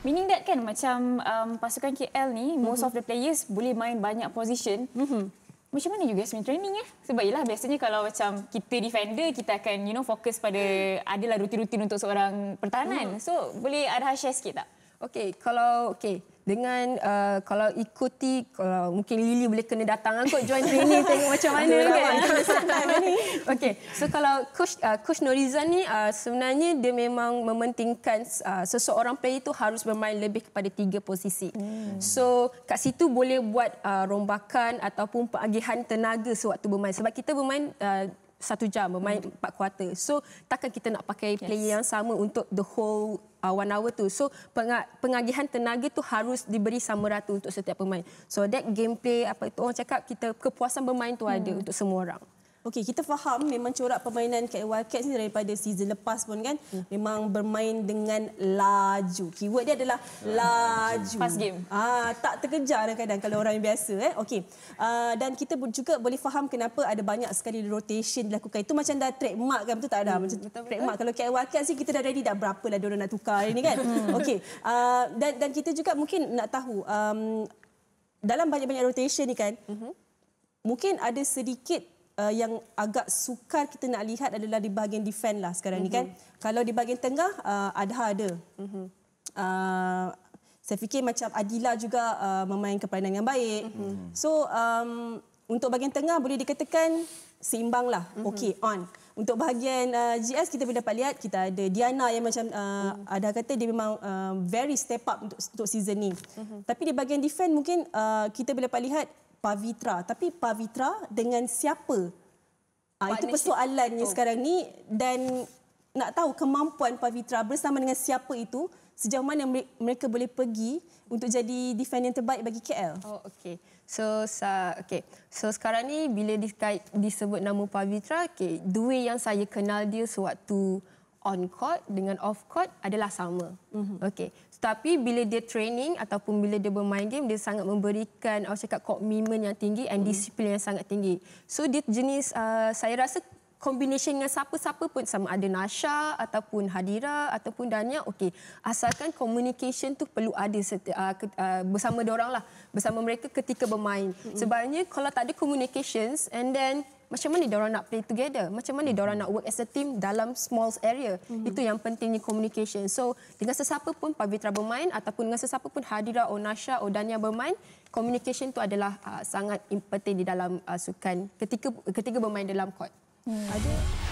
Meaning that kan macam um, pasukan KL ni mm-hmm. most of the players boleh main banyak position. Mm-hmm. Macam mana juga guys punya training eh? Sebab ialah biasanya kalau macam kita defender kita akan you know fokus pada mm. adalah rutin-rutin untuk seorang pertahanan. Mm. So boleh ada share sikit tak? Okay kalau okay dengan uh, kalau ikuti kalau mungkin Lily boleh kena datang lah kot join training tengok macam mana kan. kan? Okey. So kalau coach uh, coach Norizan ni uh, sebenarnya dia memang mementingkan uh, seseorang player itu harus bermain lebih kepada tiga posisi. Hmm. So kat situ boleh buat uh, rombakan ataupun pengagihan tenaga sewaktu bermain sebab kita bermain uh, satu jam bermain hmm. empat kuarter. So takkan kita nak pakai yes. player yang sama untuk the whole uh, one hour tu. So pengagihan tenaga tu harus diberi sama rata untuk setiap pemain. So that gameplay apa itu orang cakap kita kepuasan bermain tu hmm. ada untuk semua orang. Okey, kita faham memang corak permainan KL Wildcats ni daripada season lepas pun kan hmm. memang bermain dengan laju. Keyword dia adalah laju. Fast game. Ah, tak terkejar kadang-kadang kalau orang yang biasa eh. Okey. Uh, dan kita juga boleh faham kenapa ada banyak sekali rotation dilakukan. Itu macam dah trademark kan betul tak ada? Hmm. Macam betul, trademark betul. kalau KL Wildcats ni kita dah ready dah berapa lah orang nak tukar ini kan. Hmm. Okey. Uh, dan dan kita juga mungkin nak tahu um, dalam banyak-banyak rotation ni kan. hmm Mungkin ada sedikit uh, yang agak sukar kita nak lihat adalah di bahagian defend lah sekarang mm-hmm. ni kan. Mhm. Kalau di bahagian tengah uh, Adha ada. Mm-hmm. Uh, saya fikir macam Adila juga uh, memainkan permainan yang baik. Mm-hmm. So um, untuk bahagian tengah boleh dikatakan seimbang lah. Mm-hmm. Okay, on. Untuk bahagian uh, GS kita boleh dapat lihat kita ada Diana yang macam uh, mm-hmm. ada kata dia memang uh, very step up untuk, untuk season ni. Mm-hmm. Tapi di bahagian defend mungkin uh, kita boleh dapat lihat Pavitra. Tapi Pavitra dengan siapa? Ha, itu persoalannya itu. Oh. sekarang ni dan nak tahu kemampuan Pavitra bersama dengan siapa itu sejauh mana mereka boleh pergi untuk jadi defender terbaik bagi KL. Oh okey. So sa okay. So sekarang ni bila disebut nama Pavitra, okey, dua yang saya kenal dia sewaktu on court dengan off court adalah sama. Mm-hmm. Okey. Tapi bila dia training ataupun bila dia bermain game dia sangat memberikan atau cakap commitment yang tinggi and mm. disiplin yang sangat tinggi. So dia jenis uh, saya rasa combination dengan siapa-siapa pun sama ada Nasha ataupun Hadira ataupun Dania okey asalkan communication tu perlu ada seti- uh, ke- uh, bersama dia lah. bersama mereka ketika bermain. Mm-hmm. Sebabnya kalau tak ada communications and then macam mana diorang nak play together macam mana diorang nak work as a team dalam small area mm-hmm. itu yang pentingnya communication so dengan sesiapa pun Pavitra bermain ataupun dengan sesiapa pun Hadira Onasha or Dania bermain communication itu adalah uh, sangat penting di dalam uh, sukan ketika ketika bermain dalam court mm. ada